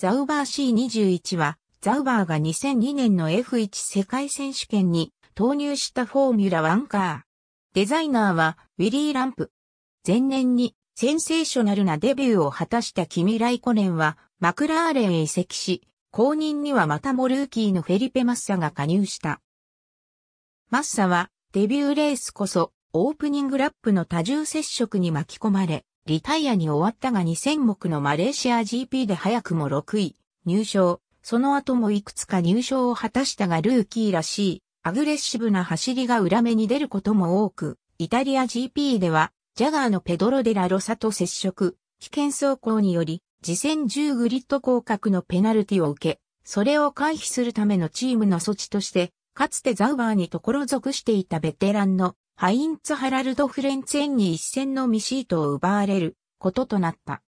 ザウバー C21 は、ザウバーが2002年の F1 世界選手権に投入したフォーミュラワンカー。デザイナーはウィリー・ランプ。前年にセンセーショナルなデビューを果たしたキミ・ライコネンはマクラーレンへ移籍し、後任にはまたもルーキーのフェリペ・マッサが加入した。マッサはデビューレースこそオープニングラップの多重接触に巻き込まれ、リタイアに終わったが2000目のマレーシア GP で早くも6位、入賞。その後もいくつか入賞を果たしたがルーキーらしい、アグレッシブな走りが裏目に出ることも多く、イタリア GP では、ジャガーのペドロ・デラ・ロサと接触、危険走行により、次戦10グリッド降格のペナルティを受け、それを回避するためのチームの措置として、かつてザウバーにところ属していたベテランのハインツ・ハラルド・フレンツェンに一戦のミシートを奪われることとなった。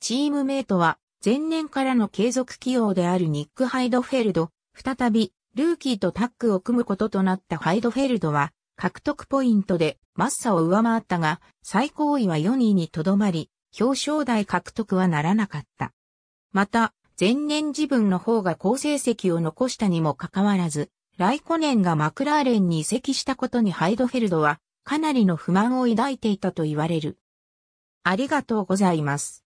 チームメイトは前年からの継続起用であるニック・ハイドフェルド、再びルーキーとタッグを組むこととなったハイドフェルドは獲得ポイントでマッサを上回ったが最高位は4位にとどまり表彰台獲得はならなかった。また前年自分の方が好成績を残したにもかかわらずライコネンがマクラーレンに移籍したことにハイドフェルドはかなりの不満を抱いていたと言われる。ありがとうございます。